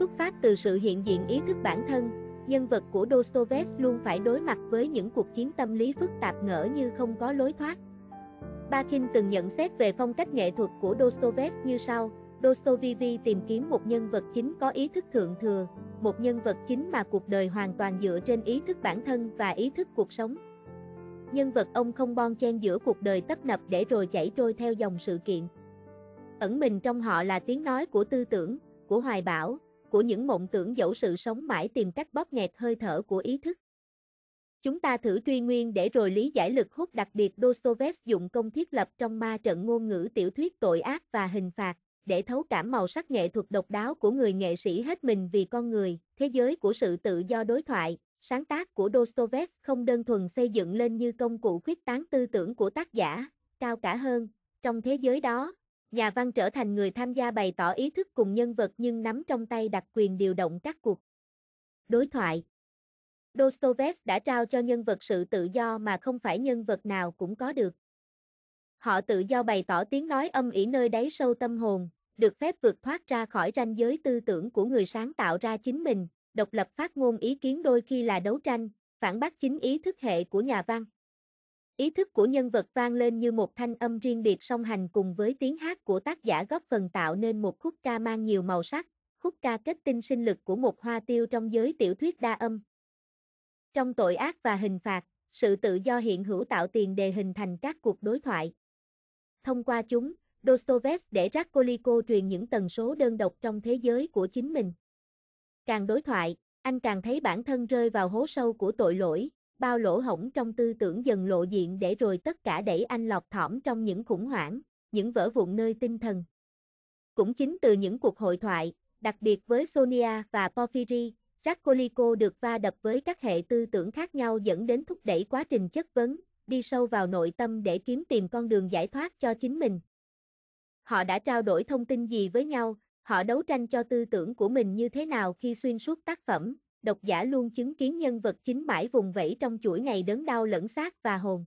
xuất phát từ sự hiện diện ý thức bản thân, nhân vật của Dostoevsky luôn phải đối mặt với những cuộc chiến tâm lý phức tạp ngỡ như không có lối thoát. Bakin từng nhận xét về phong cách nghệ thuật của Dostoevsky như sau: Dostoevsky tìm kiếm một nhân vật chính có ý thức thượng thừa, một nhân vật chính mà cuộc đời hoàn toàn dựa trên ý thức bản thân và ý thức cuộc sống. Nhân vật ông không bon chen giữa cuộc đời tấp nập để rồi chảy trôi theo dòng sự kiện. Ẩn mình trong họ là tiếng nói của tư tưởng, của hoài bão, của những mộng tưởng dẫu sự sống mãi tìm cách bóp nghẹt hơi thở của ý thức. Chúng ta thử truy nguyên để rồi lý giải lực hút đặc biệt Dostoevsky dụng công thiết lập trong ma trận ngôn ngữ tiểu thuyết tội ác và hình phạt, để thấu cảm màu sắc nghệ thuật độc đáo của người nghệ sĩ hết mình vì con người, thế giới của sự tự do đối thoại, sáng tác của Dostoevsky không đơn thuần xây dựng lên như công cụ khuyết tán tư tưởng của tác giả, cao cả hơn, trong thế giới đó, nhà văn trở thành người tham gia bày tỏ ý thức cùng nhân vật nhưng nắm trong tay đặc quyền điều động các cuộc. Đối thoại Dostoevsky đã trao cho nhân vật sự tự do mà không phải nhân vật nào cũng có được. Họ tự do bày tỏ tiếng nói âm ỉ nơi đáy sâu tâm hồn, được phép vượt thoát ra khỏi ranh giới tư tưởng của người sáng tạo ra chính mình, độc lập phát ngôn ý kiến đôi khi là đấu tranh, phản bác chính ý thức hệ của nhà văn. Ý thức của nhân vật vang lên như một thanh âm riêng biệt song hành cùng với tiếng hát của tác giả góp phần tạo nên một khúc ca mang nhiều màu sắc, khúc ca kết tinh sinh lực của một hoa tiêu trong giới tiểu thuyết đa âm. Trong tội ác và hình phạt, sự tự do hiện hữu tạo tiền đề hình thành các cuộc đối thoại. Thông qua chúng, Dostoevsky để Raskolnikov truyền những tần số đơn độc trong thế giới của chính mình. Càng đối thoại, anh càng thấy bản thân rơi vào hố sâu của tội lỗi, bao lỗ hổng trong tư tưởng dần lộ diện để rồi tất cả đẩy anh lọt thỏm trong những khủng hoảng, những vỡ vụn nơi tinh thần. Cũng chính từ những cuộc hội thoại, đặc biệt với Sonia và Porfiry, Rakoliko được va đập với các hệ tư tưởng khác nhau dẫn đến thúc đẩy quá trình chất vấn, đi sâu vào nội tâm để kiếm tìm con đường giải thoát cho chính mình. Họ đã trao đổi thông tin gì với nhau, họ đấu tranh cho tư tưởng của mình như thế nào khi xuyên suốt tác phẩm, độc giả luôn chứng kiến nhân vật chính mãi vùng vẫy trong chuỗi ngày đớn đau lẫn xác và hồn.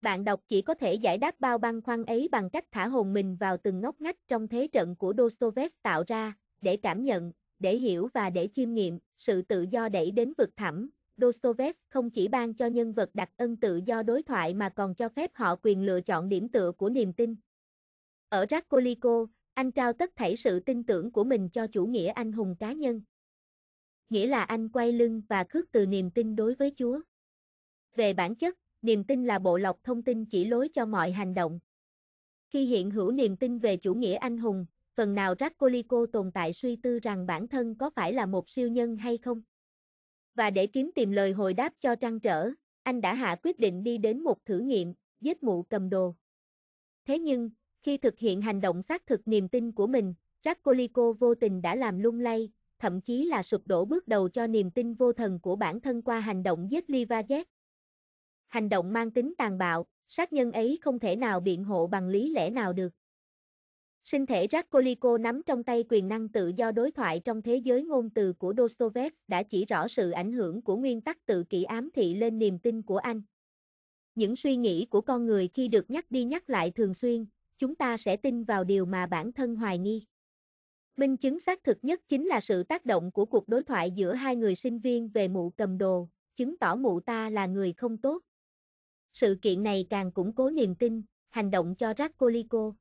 Bạn đọc chỉ có thể giải đáp bao băng khoăn ấy bằng cách thả hồn mình vào từng ngóc ngách trong thế trận của Dostoevsky tạo ra, để cảm nhận, để hiểu và để chiêm nghiệm, sự tự do đẩy đến vực thẳm. Dostoevsky không chỉ ban cho nhân vật đặt ân tự do đối thoại mà còn cho phép họ quyền lựa chọn điểm tựa của niềm tin. Ở Raskolnikov, anh trao tất thảy sự tin tưởng của mình cho chủ nghĩa anh hùng cá nhân nghĩa là anh quay lưng và khước từ niềm tin đối với Chúa. Về bản chất, niềm tin là bộ lọc thông tin chỉ lối cho mọi hành động. Khi hiện hữu niềm tin về chủ nghĩa anh hùng, phần nào Raskolnikov tồn tại suy tư rằng bản thân có phải là một siêu nhân hay không. Và để kiếm tìm lời hồi đáp cho trăn trở, anh đã hạ quyết định đi đến một thử nghiệm, giết mụ cầm đồ. Thế nhưng, khi thực hiện hành động xác thực niềm tin của mình, Raskolnikov vô tình đã làm lung lay, thậm chí là sụp đổ bước đầu cho niềm tin vô thần của bản thân qua hành động giết Livajet. Hành động mang tính tàn bạo, sát nhân ấy không thể nào biện hộ bằng lý lẽ nào được. Sinh thể Rakoliko nắm trong tay quyền năng tự do đối thoại trong thế giới ngôn từ của Dostoevsky đã chỉ rõ sự ảnh hưởng của nguyên tắc tự kỷ ám thị lên niềm tin của anh. Những suy nghĩ của con người khi được nhắc đi nhắc lại thường xuyên, chúng ta sẽ tin vào điều mà bản thân hoài nghi. Minh chứng xác thực nhất chính là sự tác động của cuộc đối thoại giữa hai người sinh viên về mụ cầm đồ, chứng tỏ mụ ta là người không tốt. Sự kiện này càng củng cố niềm tin, hành động cho Rakoliko.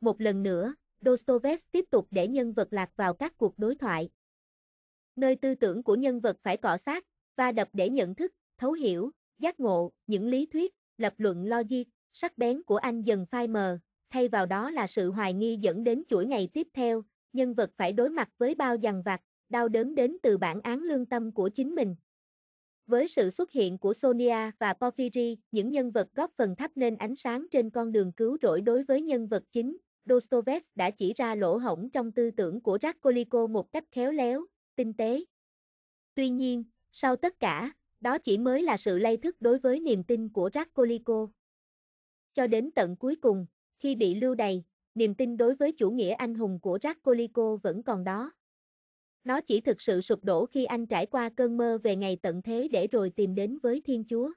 Một lần nữa, Dostoevsky tiếp tục để nhân vật lạc vào các cuộc đối thoại. Nơi tư tưởng của nhân vật phải cọ sát, và đập để nhận thức, thấu hiểu, giác ngộ, những lý thuyết, lập luận logic, sắc bén của anh dần phai mờ, thay vào đó là sự hoài nghi dẫn đến chuỗi ngày tiếp theo, nhân vật phải đối mặt với bao dằn vặt, đau đớn đến từ bản án lương tâm của chính mình. Với sự xuất hiện của Sonia và Porfiry, những nhân vật góp phần thắp nên ánh sáng trên con đường cứu rỗi đối với nhân vật chính, Dostoevsky đã chỉ ra lỗ hổng trong tư tưởng của Raskolnikov một cách khéo léo, tinh tế. Tuy nhiên, sau tất cả, đó chỉ mới là sự lay thức đối với niềm tin của Raskolnikov. Cho đến tận cuối cùng, khi bị lưu đày, niềm tin đối với chủ nghĩa anh hùng của Racolico vẫn còn đó. Nó chỉ thực sự sụp đổ khi anh trải qua cơn mơ về ngày tận thế để rồi tìm đến với Thiên Chúa.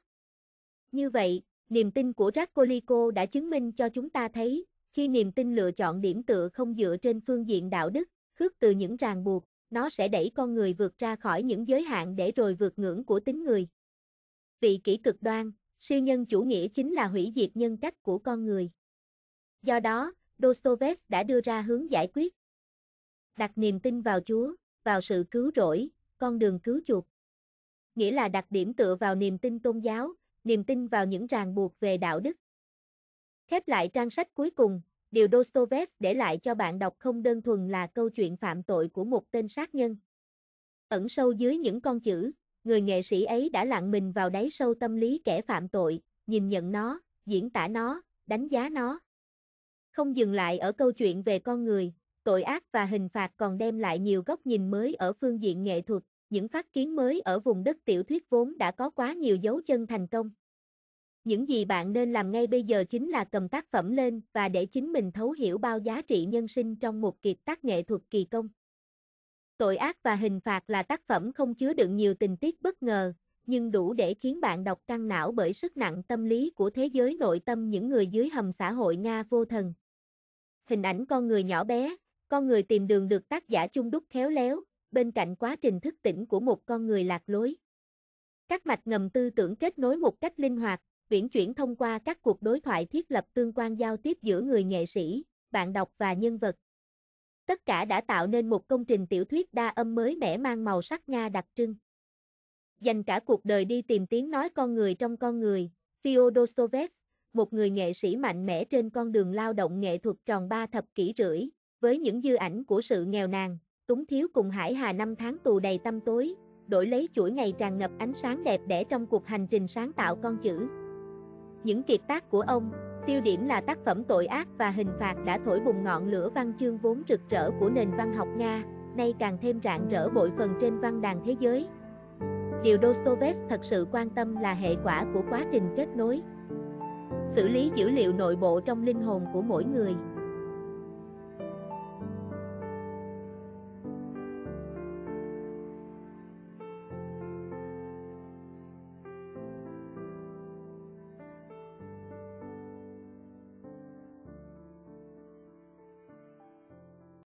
Như vậy, niềm tin của Racolico đã chứng minh cho chúng ta thấy, khi niềm tin lựa chọn điểm tựa không dựa trên phương diện đạo đức, khước từ những ràng buộc, nó sẽ đẩy con người vượt ra khỏi những giới hạn để rồi vượt ngưỡng của tính người. Vị kỷ cực đoan, siêu nhân chủ nghĩa chính là hủy diệt nhân cách của con người. Do đó, Dostoevsky đã đưa ra hướng giải quyết. Đặt niềm tin vào Chúa, vào sự cứu rỗi, con đường cứu chuộc. Nghĩa là đặt điểm tựa vào niềm tin tôn giáo, niềm tin vào những ràng buộc về đạo đức. Khép lại trang sách cuối cùng, điều Dostoevsky để lại cho bạn đọc không đơn thuần là câu chuyện phạm tội của một tên sát nhân. Ẩn sâu dưới những con chữ, người nghệ sĩ ấy đã lặng mình vào đáy sâu tâm lý kẻ phạm tội, nhìn nhận nó, diễn tả nó, đánh giá nó. Không dừng lại ở câu chuyện về con người, tội ác và hình phạt còn đem lại nhiều góc nhìn mới ở phương diện nghệ thuật, những phát kiến mới ở vùng đất tiểu thuyết vốn đã có quá nhiều dấu chân thành công. Những gì bạn nên làm ngay bây giờ chính là cầm tác phẩm lên và để chính mình thấu hiểu bao giá trị nhân sinh trong một kiệt tác nghệ thuật kỳ công. Tội ác và hình phạt là tác phẩm không chứa đựng nhiều tình tiết bất ngờ, nhưng đủ để khiến bạn đọc căng não bởi sức nặng tâm lý của thế giới nội tâm những người dưới hầm xã hội Nga vô thần hình ảnh con người nhỏ bé, con người tìm đường được tác giả chung đúc khéo léo, bên cạnh quá trình thức tỉnh của một con người lạc lối. Các mạch ngầm tư tưởng kết nối một cách linh hoạt, viễn chuyển thông qua các cuộc đối thoại thiết lập tương quan giao tiếp giữa người nghệ sĩ, bạn đọc và nhân vật. Tất cả đã tạo nên một công trình tiểu thuyết đa âm mới mẻ mang màu sắc Nga đặc trưng. Dành cả cuộc đời đi tìm tiếng nói con người trong con người, Fyodor Sovet một người nghệ sĩ mạnh mẽ trên con đường lao động nghệ thuật tròn ba thập kỷ rưỡi, với những dư ảnh của sự nghèo nàn, túng thiếu cùng Hải Hà năm tháng tù đầy tâm tối, đổi lấy chuỗi ngày tràn ngập ánh sáng đẹp để trong cuộc hành trình sáng tạo con chữ. Những kiệt tác của ông, tiêu điểm là tác phẩm tội ác và hình phạt đã thổi bùng ngọn lửa văn chương vốn rực rỡ của nền văn học Nga, nay càng thêm rạng rỡ bội phần trên văn đàn thế giới. Điều Dostoevsky thật sự quan tâm là hệ quả của quá trình kết nối, xử lý dữ liệu nội bộ trong linh hồn của mỗi người